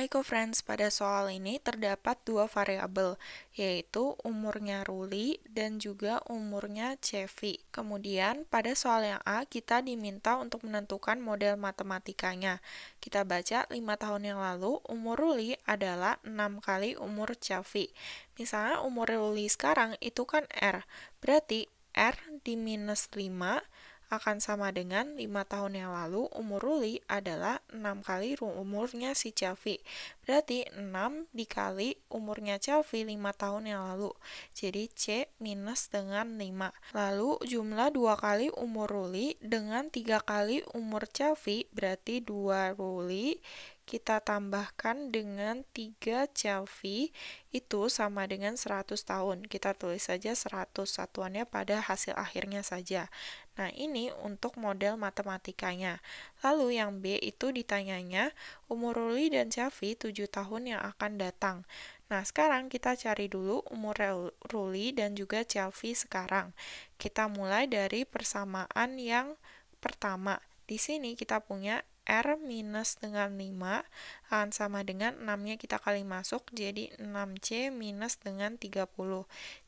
Hai friends, pada soal ini terdapat dua variabel, yaitu umurnya Ruli dan juga umurnya Chevy. Kemudian pada soal yang A, kita diminta untuk menentukan model matematikanya. Kita baca 5 tahun yang lalu, umur Ruli adalah 6 kali umur Chevy. Misalnya umur Ruli sekarang itu kan R, berarti R di minus 5 akan sama dengan 5 tahun yang lalu umur Ruli adalah 6 kali umurnya si Chavi. Berarti 6 dikali umurnya Chavi 5 tahun yang lalu. Jadi C minus dengan 5. Lalu jumlah 2 kali umur Ruli dengan 3 kali umur Chavi berarti 2 Ruli kita tambahkan dengan 3 Celvi itu sama dengan 100 tahun. Kita tulis saja 100 satuannya pada hasil akhirnya saja. Nah, ini untuk model matematikanya. Lalu yang B itu ditanyanya umur Ruli dan Celvi 7 tahun yang akan datang. Nah, sekarang kita cari dulu umur Ruli dan juga Chelsea sekarang. Kita mulai dari persamaan yang pertama. Di sini kita punya R minus dengan 5 akan sama dengan 6-nya kita kali masuk, jadi 6C minus dengan 30.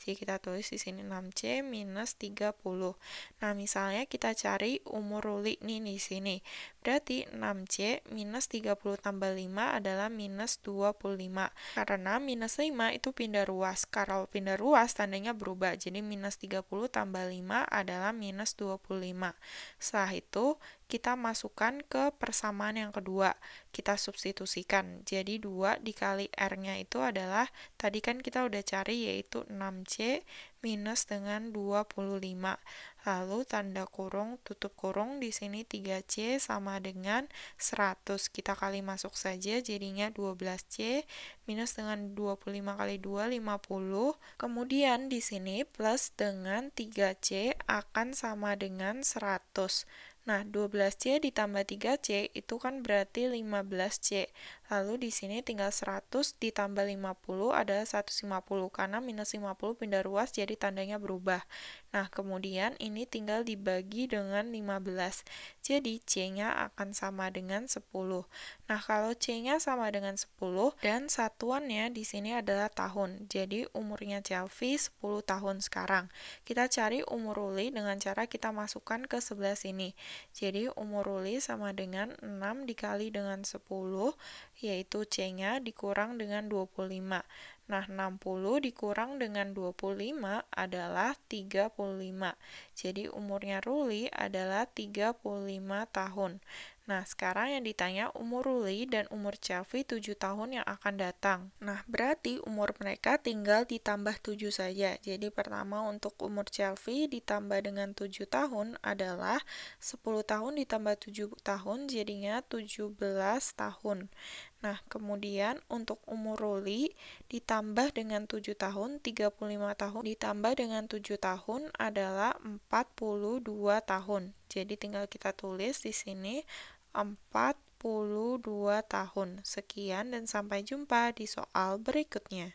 Jadi kita tulis di sini 6C minus 30. Nah, misalnya kita cari umur Ruli nih di sini. Berarti 6C minus 30 tambah 5 adalah minus 25. Karena minus 5 itu pindah ruas. Kalau pindah ruas tandanya berubah. Jadi minus 30 tambah 5 adalah minus 25. Setelah itu kita masukkan ke persamaan yang kedua. Kita substitusikan. Jadi 2 dikali R-nya itu adalah tadi kan kita udah cari yaitu 6C minus dengan 25. Lalu tanda kurung tutup kurung di sini 3C sama dengan 100. Kita kali masuk saja jadinya 12C minus dengan 25 kali 2 50. Kemudian di sini plus dengan 3C akan sama dengan 100. Nah, 12C ditambah 3C itu kan berarti 15C. Lalu di sini tinggal 100 ditambah 50 adalah 150 karena minus 50 pindah ruas jadi tandanya berubah. Nah, kemudian ini tinggal dibagi dengan 15. Jadi C-nya akan sama dengan 10. Nah, kalau C-nya sama dengan 10 dan satuannya di sini adalah tahun. Jadi umurnya Chelsea 10 tahun sekarang. Kita cari umur Ruli dengan cara kita masukkan ke sebelah sini. Jadi umur Ruli sama dengan 6 dikali dengan 10 yaitu C-nya dikurang dengan 25. Nah, 60 dikurang dengan 25 adalah 35. Jadi umurnya Ruli adalah 35 tahun. Nah, sekarang yang ditanya umur Ruli dan umur Chavi 7 tahun yang akan datang. Nah, berarti umur mereka tinggal ditambah 7 saja. Jadi, pertama untuk umur Chavi ditambah dengan 7 tahun adalah 10 tahun ditambah 7 tahun jadinya 17 tahun. Nah, kemudian untuk umur Ruli ditambah dengan 7 tahun, 35 tahun ditambah dengan 7 tahun adalah 42 tahun. Jadi tinggal kita tulis di sini 42 tahun. Sekian dan sampai jumpa di soal berikutnya.